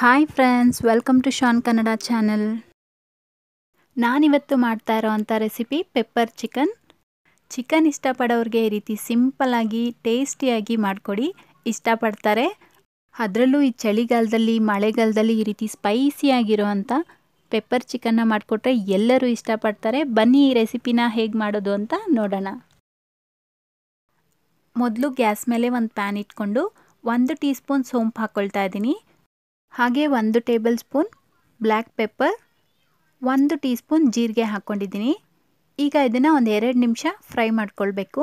hi friends welcome to Shan Kannada channel ನಾನಿವತ್ತು ಮಾಡ್ತಾ ಇರೋವಂಥ ರೆಸಿಪಿ ಪೆಪ್ಪರ್ ಚಿಕನ್ ಚಿಕನ್ ಇಷ್ಟಪಡೋರಿಗೆ ಈ ರೀತಿ ಸಿಂಪಲಾಗಿ ಟೇಸ್ಟಿಯಾಗಿ ಮಾಡಿಕೊಡಿ ಇಷ್ಟಪಡ್ತಾರೆ ಅದರಲ್ಲೂ ಈ ಚಳಿಗಾಲದಲ್ಲಿ ಮಳೆಗಾಲದಲ್ಲಿ ಈ ರೀತಿ ಸ್ಪೈಸಿಯಾಗಿರುವಂಥ ಪೆಪ್ಪರ್ ಚಿಕನ್ನ ಮಾಡಿಕೊಟ್ರೆ ಎಲ್ಲರೂ ಇಷ್ಟಪಡ್ತಾರೆ ಬನ್ನಿ ಈ ರೆಸಿಪಿನ ಹೇಗೆ ಮಾಡೋದು ಅಂತ ನೋಡೋಣ ಮೊದಲು ಗ್ಯಾಸ್ ಮೇಲೆ ಒಂದು ಪ್ಯಾನ್ ಇಟ್ಕೊಂಡು ಒಂದು ಟೀ ಸ್ಪೂನ್ ಸೋಂಪು ಹಾಕ್ಕೊಳ್ತಾ ಇದ್ದೀನಿ ಹಾಗೆ ಒಂದು ಟೇಬಲ್ ಸ್ಪೂನ್ ಬ್ಲ್ಯಾಕ್ ಪೆಪ್ಪರ್ ಒಂದು ಟೀ ಸ್ಪೂನ್ ಜೀರಿಗೆ ಹಾಕ್ಕೊಂಡಿದ್ದೀನಿ ಈಗ ಇದನ್ನು ಒಂದು ಎರಡು ನಿಮಿಷ ಫ್ರೈ ಮಾಡ್ಕೊಳ್ಬೇಕು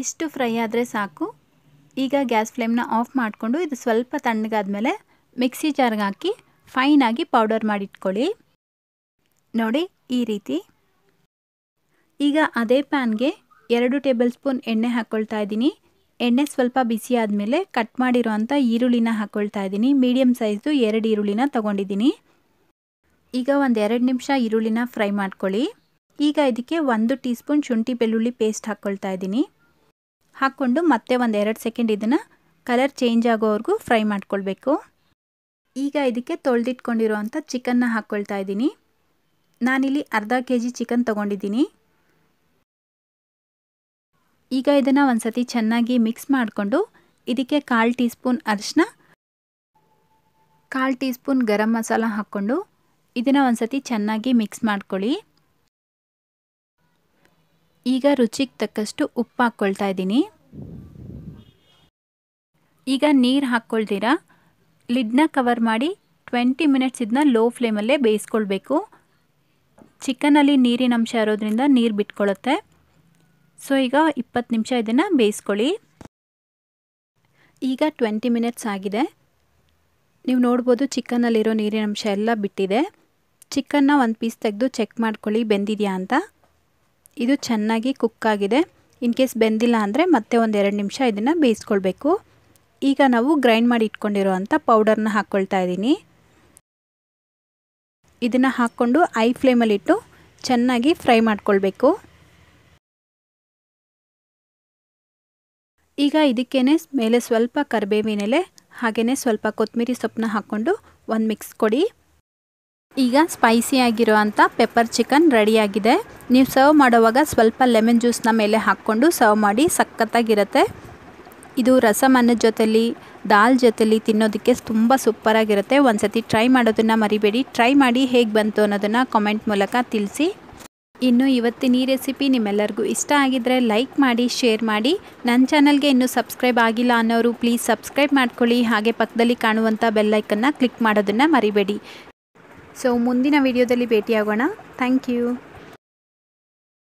ಇಷ್ಟು ಫ್ರೈ ಆದರೆ ಸಾಕು ಈಗ ಗ್ಯಾಸ್ ಫ್ಲೇಮ್ನ ಆಫ್ ಮಾಡಿಕೊಂಡು ಇದು ಸ್ವಲ್ಪ ತಣ್ಣಗಾದ್ಮೇಲೆ ಮಿಕ್ಸಿ ಜಾರ್ಗೆ ಹಾಕಿ ಫೈನಾಗಿ ಪೌಡರ್ ಮಾಡಿಟ್ಕೊಳ್ಳಿ ನೋಡಿ ಈ ರೀತಿ ಈಗ ಅದೇ ಪ್ಯಾನ್ಗೆ ಎರಡು ಟೇಬಲ್ ಸ್ಪೂನ್ ಎಣ್ಣೆ ಹಾಕ್ಕೊಳ್ತಾ ಇದ್ದೀನಿ ಎಣ್ಣೆ ಸ್ವಲ್ಪ ಬಿಸಿ ಆದಮೇಲೆ ಕಟ್ ಮಾಡಿರೋ ಈರುಳ್ಳಿನ ಹಾಕ್ಕೊಳ್ತಾ ಇದ್ದೀನಿ ಮೀಡಿಯಮ್ ಸೈಜ್ದು ಎರಡು ಈರುಳ್ಳಿನ ತೊಗೊಂಡಿದ್ದೀನಿ ಈಗ ಒಂದು ಎರಡು ನಿಮಿಷ ಈರುಳ್ಳಿನ ಫ್ರೈ ಮಾಡ್ಕೊಳ್ಳಿ ಈಗ ಇದಕ್ಕೆ ಒಂದು ಟೀ ಸ್ಪೂನ್ ಶುಂಠಿ ಬೆಳ್ಳುಳ್ಳಿ ಪೇಸ್ಟ್ ಹಾಕ್ಕೊಳ್ತಾ ಇದ್ದೀನಿ ಹಾಕ್ಕೊಂಡು ಮತ್ತೆ ಒಂದು ಎರಡು ಸೆಕೆಂಡ್ ಇದನ್ನು ಕಲರ್ ಚೇಂಜ್ ಆಗೋವರೆಗೂ ಫ್ರೈ ಮಾಡ್ಕೊಳ್ಬೇಕು ಈಗ ಇದಕ್ಕೆ ತೊಳೆದಿಟ್ಕೊಂಡಿರೋ ಅಂಥ ಚಿಕನ್ನ ಹಾಕ್ಕೊಳ್ತಾ ಇದ್ದೀನಿ ನಾನಿಲ್ಲಿ ಅರ್ಧ ಕೆ ಜಿ ಚಿಕನ್ ತೊಗೊಂಡಿದ್ದೀನಿ ಈಗ ಇದನ್ನು ಒಂದು ಸತಿ ಚೆನ್ನಾಗಿ ಮಿಕ್ಸ್ ಮಾಡಿಕೊಂಡು ಇದಕ್ಕೆ ಕಾಲು ಟೀ ಸ್ಪೂನ್ ಅರಿಶಿನ ಕಾಲು ಟೀ ಸ್ಪೂನ್ ಗರಂ ಮಸಾಲ ಹಾಕ್ಕೊಂಡು ಇದನ್ನು ಒಂದು ಸತಿ ಚೆನ್ನಾಗಿ ಮಿಕ್ಸ್ ಮಾಡ್ಕೊಳ್ಳಿ ಈಗ ರುಚಿಗೆ ತಕ್ಕಷ್ಟು ಉಪ್ಪು ಹಾಕ್ಕೊಳ್ತಾ ಇದ್ದೀನಿ ಈಗ ನೀರು ಹಾಕ್ಕೊಳ್ತೀರಾ ಲಿಡ್ನ ಕವರ್ ಮಾಡಿ ಟ್ವೆಂಟಿ ಮಿನಿಟ್ಸ್ ಇದನ್ನ ಲೋ ಫ್ಲೇಮಲ್ಲೇ ಬೇಯಿಸ್ಕೊಳ್ಬೇಕು ಚಿಕನಲ್ಲಿ ನೀರಿನ ಅಂಶ ಇರೋದ್ರಿಂದ ನೀರು ಬಿಟ್ಕೊಳ್ಳುತ್ತೆ ಸೊ ಈಗ ಇಪ್ಪತ್ತು ನಿಮಿಷ ಇದನ್ನು ಬೇಯಿಸ್ಕೊಳ್ಳಿ ಈಗ ಟ್ವೆಂಟಿ ಮಿನಿಟ್ಸ್ ಆಗಿದೆ ನೀವು ನೋಡ್ಬೋದು ಚಿಕನ್ನಲ್ಲಿರೋ ನೀರಿನ ಅಂಶ ಎಲ್ಲ ಬಿಟ್ಟಿದೆ ಚಿಕನ್ನ ಒಂದು ಪೀಸ್ ತೆಗೆದು ಚೆಕ್ ಮಾಡ್ಕೊಳ್ಳಿ ಬೆಂದಿದೆಯಾ ಅಂತ ಇದು ಚೆನ್ನಾಗಿ ಕುಕ್ ಆಗಿದೆ ಇನ್ ಕೇಸ್ ಬೆಂದಿಲ್ಲ ಅಂದರೆ ಮತ್ತೆ ಒಂದು ಎರಡು ನಿಮಿಷ ಇದನ್ನು ಬೇಯಿಸ್ಕೊಳ್ಬೇಕು ಈಗ ನಾವು ಗ್ರೈಂಡ್ ಮಾಡಿ ಇಟ್ಕೊಂಡಿರೋ ಅಂಥ ಪೌಡರ್ನ ಹಾಕ್ಕೊಳ್ತಾ ಇದ್ದೀನಿ ಇದನ್ನು ಹಾಕ್ಕೊಂಡು ಐ ಫ್ಲೇಮಲ್ಲಿಟ್ಟು ಚೆನ್ನಾಗಿ ಫ್ರೈ ಮಾಡ್ಕೊಳ್ಬೇಕು ಈಗ ಇದಕ್ಕೇನೆ ಮೇಲೆ ಸ್ವಲ್ಪ ಕರಿಬೇವಿನೆಲೆ ಹಾಗೇ ಸ್ವಲ್ಪ ಕೊತ್ತಂಬರಿ ಸೊಪ್ಪನ್ನ ಹಾಕ್ಕೊಂಡು ಒಂದು ಮಿಕ್ಸ್ ಕೊಡಿ ಈಗ ಸ್ಪೈಸಿ ಆಗಿರುವಂಥ ಪೆಪ್ಪರ್ ಚಿಕನ್ ರೆಡಿಯಾಗಿದೆ ನೀವು ಸರ್ವ್ ಮಾಡುವಾಗ ಸ್ವಲ್ಪ ಲೆಮನ್ ಜ್ಯೂಸ್ನ ಮೇಲೆ ಹಾಕ್ಕೊಂಡು ಸರ್ವ್ ಮಾಡಿ ಸಖತ್ತಾಗಿರುತ್ತೆ ಇದು ರಸಮ್ ಜೊತೆಲಿ ದಾಲ್ ಜೊತೆಲಿ ತಿನ್ನೋದಕ್ಕೆ ತುಂಬ ಸೂಪರಾಗಿರುತ್ತೆ ಒಂದು ಸತಿ ಟ್ರೈ ಮಾಡೋದನ್ನು ಮರಿಬೇಡಿ ಟ್ರೈ ಮಾಡಿ ಹೇಗೆ ಬಂತು ಅನ್ನೋದನ್ನು ಕಾಮೆಂಟ್ ಮೂಲಕ ತಿಳಿಸಿ ಇನ್ನು ಇವತ್ತಿನ ಈ ರೆಸಿಪಿ ನಿಮ್ಮೆಲ್ಲರಿಗೂ ಇಷ್ಟ ಆಗಿದ್ರೆ ಲೈಕ್ ಮಾಡಿ ಶೇರ್ ಮಾಡಿ ನನ್ನ ಚಾನಲ್ಗೆ ಇನ್ನೂ ಸಬ್ಸ್ಕ್ರೈಬ್ ಆಗಿಲ್ಲ ಅನ್ನೋರು ಪ್ಲೀಸ್ ಸಬ್ಸ್ಕ್ರೈಬ್ ಮಾಡ್ಕೊಳ್ಳಿ ಹಾಗೆ ಪಕ್ಕದಲ್ಲಿ ಕಾಣುವಂಥ ಬೆಲ್ಲೈಕನ್ನು ಕ್ಲಿಕ್ ಮಾಡೋದನ್ನು ಮರಿಬೇಡಿ ಸೊ ಮುಂದಿನ ವಿಡಿಯೋದಲ್ಲಿ ಭೇಟಿಯಾಗೋಣ ಥ್ಯಾಂಕ್ ಯು